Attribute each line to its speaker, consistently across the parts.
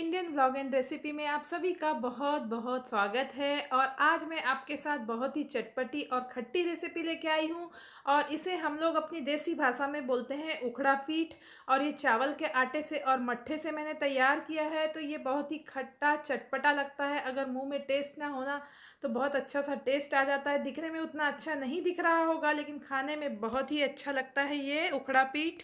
Speaker 1: Indian blog and recipe में आप सभी का बहुत बहुत स्वागत है और आज मैं आपके साथ बहुत ही चटपटी और खट्टी रेसिपी लेके आई हूँ और इसे हम लोग अपनी देसी भाषा में बोलते हैं उखड़ा पीठ और ये चावल के आटे से और मट्ठे से मैंने तैयार किया है तो ये बहुत ही खट्टा चटपटा लगता है अगर मुँह में टेस्ट ना होना तो बहुत अच्छा सा टेस्ट आ जाता है दिखने में उतना अच्छा नहीं दिख रहा होगा लेकिन खाने में बहुत ही अच्छा लगता है ये उखड़ा पीठ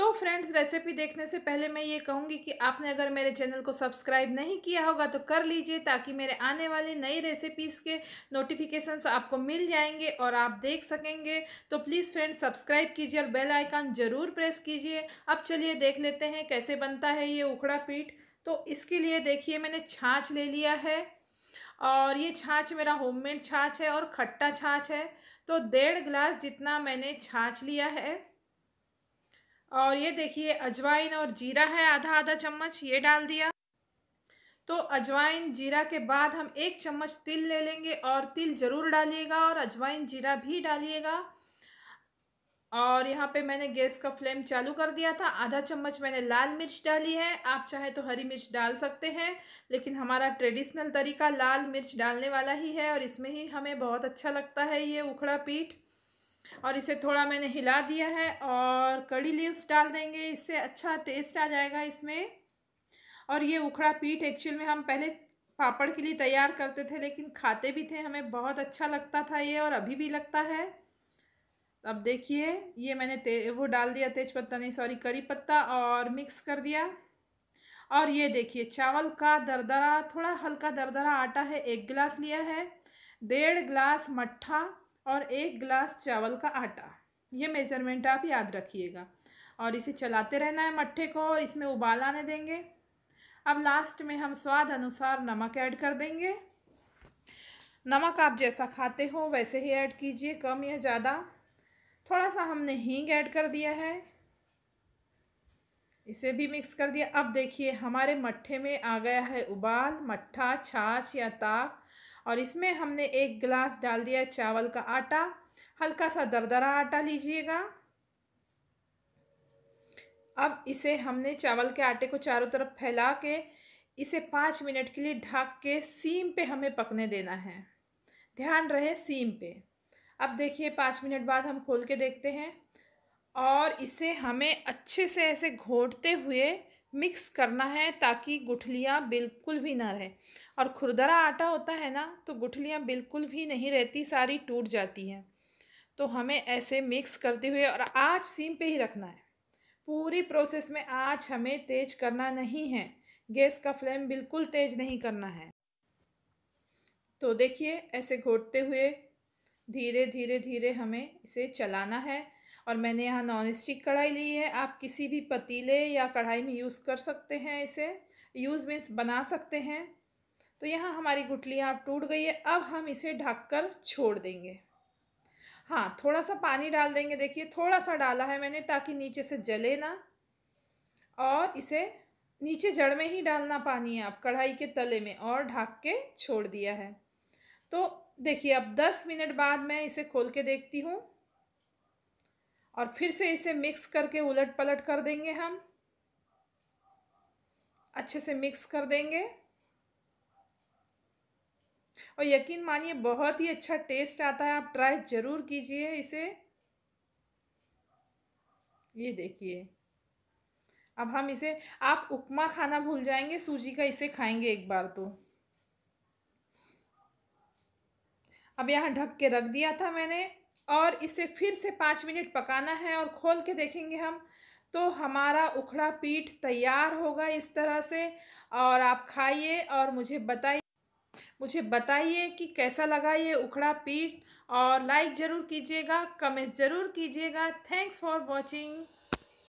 Speaker 1: तो फ्रेंड्स रेसिपी देखने से पहले मैं ये कहूँगी कि आपने अगर मेरे चैनल को सब्सक्राइब नहीं किया होगा तो कर लीजिए ताकि मेरे आने वाले नई रेसिपीज़ के नोटिफिकेशंस आपको मिल जाएंगे और आप देख सकेंगे तो प्लीज़ फ्रेंड्स सब्सक्राइब कीजिए और बेल आइकन ज़रूर प्रेस कीजिए अब चलिए देख लेते हैं कैसे बनता है ये उखड़ा पीठ तो इसके लिए देखिए मैंने छाछ ले लिया है और ये छाछ मेरा होममेड छाछ है और खट्टा छाछ है तो डेढ़ ग्लास जितना मैंने छाछ लिया है और ये देखिए अजवाइन और जीरा है आधा आधा चम्मच ये डाल दिया तो अजवाइन जीरा के बाद हम एक चम्मच तिल ले लेंगे और तिल ज़रूर डालिएगा और अजवाइन जीरा भी डालिएगा और यहाँ पे मैंने गैस का फ्लेम चालू कर दिया था आधा चम्मच मैंने लाल मिर्च डाली है आप चाहे तो हरी मिर्च डाल सकते हैं लेकिन हमारा ट्रेडिशनल तरीका लाल मिर्च डालने वाला ही है और इसमें ही हमें बहुत अच्छा लगता है ये उखड़ा पीठ और इसे थोड़ा मैंने हिला दिया है और कड़ी लीव्स डाल देंगे इससे अच्छा टेस्ट आ जाएगा इसमें और ये उखड़ा पीठ एक्चुअल में हम पहले पापड़ के लिए तैयार करते थे लेकिन खाते भी थे हमें बहुत अच्छा लगता था ये और अभी भी लगता है अब देखिए ये मैंने ते वो डाल दिया तेज पत्ता नहीं सॉरी करी पत्ता और मिक्स कर दिया और ये देखिए चावल का दरदरा थोड़ा हल्का दरदरा आटा है एक गिलास लिया है डेढ़ गिलास मट्ठा और एक गिलास चावल का आटा ये मेजरमेंट आप याद रखिएगा और इसे चलाते रहना है मट्ठे को और इसमें उबाल आने देंगे अब लास्ट में हम स्वाद अनुसार नमक ऐड कर देंगे नमक आप जैसा खाते हो वैसे ही ऐड कीजिए कम या ज़्यादा थोड़ा सा हमने हींग ऐड कर दिया है इसे भी मिक्स कर दिया अब देखिए हमारे मट्ठे में आ गया है उबाल मट्ठा छाछ या ताक और इसमें हमने एक गिलास डाल दिया चावल का आटा हल्का सा दरदरा आटा लीजिएगा अब इसे हमने चावल के आटे को चारों तरफ फैला के इसे पाँच मिनट के लिए ढक के सीम पे हमें पकने देना है ध्यान रहे सीम पे अब देखिए पाँच मिनट बाद हम खोल के देखते हैं और इसे हमें अच्छे से ऐसे घोटते हुए मिक्स करना है ताकि गुठलियाँ बिल्कुल भी ना रहे और खुरदरा आटा होता है ना तो गुठलियाँ बिल्कुल भी नहीं रहती सारी टूट जाती हैं तो हमें ऐसे मिक्स करते हुए और आँच सीम पे ही रखना है पूरी प्रोसेस में आँच हमें तेज करना नहीं है गैस का फ्लेम बिल्कुल तेज नहीं करना है तो देखिए ऐसे घोटते हुए धीरे धीरे धीरे हमें इसे चलाना है और मैंने यहाँ नॉन स्टिक कढ़ाई ली है आप किसी भी पतीले या कढ़ाई में यूज़ कर सकते हैं इसे यूज़ मीन्स बना सकते हैं तो यहाँ हमारी गुटलियाँ आप टूट गई है अब हम इसे ढककर छोड़ देंगे हाँ थोड़ा सा पानी डाल देंगे देखिए थोड़ा सा डाला है मैंने ताकि नीचे से जले ना और इसे नीचे जड़ में ही डालना पानी है आप कढ़ाई के तले में और ढक के छोड़ दिया है तो देखिए अब दस मिनट बाद मैं इसे खोल के देखती हूँ और फिर से इसे मिक्स करके उलट पलट कर देंगे हम अच्छे से मिक्स कर देंगे और यकीन मानिए बहुत ही अच्छा टेस्ट आता है आप ट्राई ज़रूर कीजिए इसे ये देखिए अब हम इसे आप उपमा खाना भूल जाएंगे सूजी का इसे खाएंगे एक बार तो अब यहाँ ढक के रख दिया था मैंने और इसे फिर से पाँच मिनट पकाना है और खोल के देखेंगे हम तो हमारा उखड़ा पीठ तैयार होगा इस तरह से और आप खाइए और मुझे बताइए मुझे बताइए कि कैसा लगा ये उखड़ा पीठ और लाइक ज़रूर कीजिएगा कमेंट ज़रूर कीजिएगा थैंक्स फॉर वॉचिंग